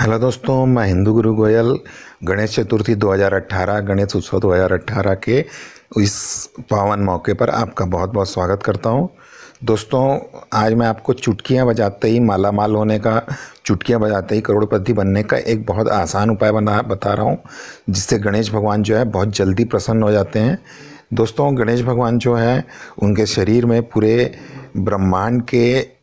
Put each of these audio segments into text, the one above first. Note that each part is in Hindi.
हेलो दोस्तों मैं हिंदू गुरु गोयल गणेश चतुर्थी 2018 गणेश उत्सव 2018 के इस पावन मौके पर आपका बहुत बहुत स्वागत करता हूं दोस्तों आज मैं आपको चुटकियां बजाते ही माला माल होने का चुटकियां बजाते ही करोड़पति बनने का एक बहुत आसान उपाय बना बता रहा हूँ जिससे गणेश भगवान जो है बहुत जल्दी प्रसन्न हो जाते हैं दोस्तों गणेश भगवान जो है उनके शरीर में पूरे ब्रह्मांड के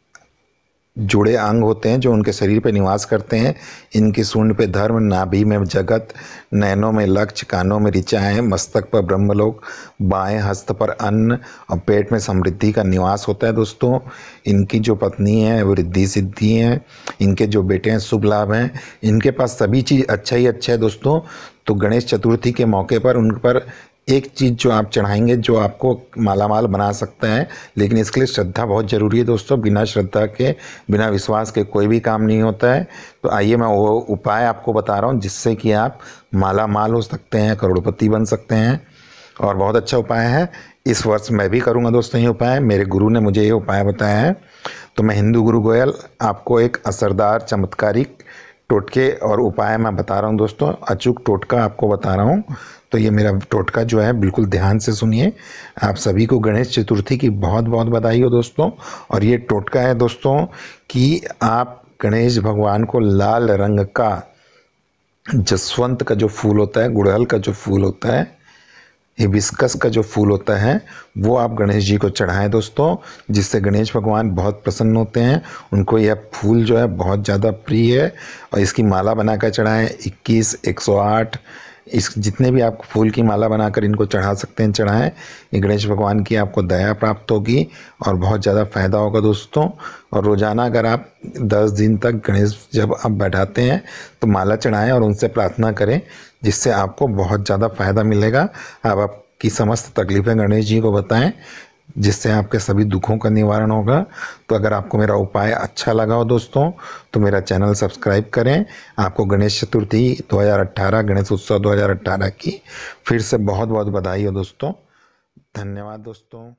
जुड़े अंग होते हैं जो उनके शरीर पर निवास करते हैं इनकी सूंड पे धर्म नाभि में जगत नैनों में लक्ष्य कानों में ऋचाएँ मस्तक पर ब्रह्मलोक बाएं हस्त पर अन्न और पेट में समृद्धि का निवास होता है दोस्तों इनकी जो पत्नी है वो रिद्धि सिद्धि हैं इनके जो बेटे हैं शुभ लाभ हैं इनके पास सभी चीज़ अच्छा ही अच्छा है दोस्तों तो गणेश चतुर्थी के मौके पर उन पर एक चीज़ जो आप चढ़ाएंगे जो आपको माला माल बना सकता है लेकिन इसके लिए श्रद्धा बहुत ज़रूरी है दोस्तों बिना श्रद्धा के बिना विश्वास के कोई भी काम नहीं होता है तो आइए मैं वो उपाय आपको बता रहा हूँ जिससे कि आप माला माल हो सकते हैं करोड़पति बन सकते हैं और बहुत अच्छा उपाय है इस वर्ष मैं भी करूँगा दोस्तों ये उपाय मेरे गुरु ने मुझे ये उपाय बताया है तो मैं हिंदू गुरु गोयल आपको एक असरदार चमत्कारिक टोटके और उपाय मैं बता रहा हूँ दोस्तों अचूक टोटका आपको बता रहा हूँ तो ये मेरा टोटका जो है बिल्कुल ध्यान से सुनिए आप सभी को गणेश चतुर्थी की बहुत बहुत बधाई हो दोस्तों और ये टोटका है दोस्तों कि आप गणेश भगवान को लाल रंग का जसवंत का जो फूल होता है गुड़हल का जो फूल होता है हिबिस्कस का जो फूल होता है वो आप गणेश जी को चढ़ाएं दोस्तों जिससे गणेश भगवान बहुत प्रसन्न होते हैं उनको यह फूल जो है बहुत ज़्यादा प्रिय है और इसकी माला बनाकर चढ़ाएं 21, 108 इस जितने भी आप फूल की माला बनाकर इनको चढ़ा सकते हैं चढ़ाएं ये गणेश भगवान की आपको दया प्राप्त होगी और बहुत ज़्यादा फ़ायदा होगा दोस्तों और रोज़ाना अगर आप दस दिन तक गणेश जब आप बैठाते हैं तो माला चढ़ाएं और उनसे प्रार्थना करें जिससे आपको बहुत ज़्यादा फ़ायदा मिलेगा अब आप आपकी समस्त तकलीफ़ें गणेश जी को बताएँ जिससे आपके सभी दुखों का निवारण होगा तो अगर आपको मेरा उपाय अच्छा लगा हो दोस्तों तो मेरा चैनल सब्सक्राइब करें आपको गणेश चतुर्थी 2018 गणेश उत्सव 2018 की फिर से बहुत बहुत बधाई हो दोस्तों धन्यवाद दोस्तों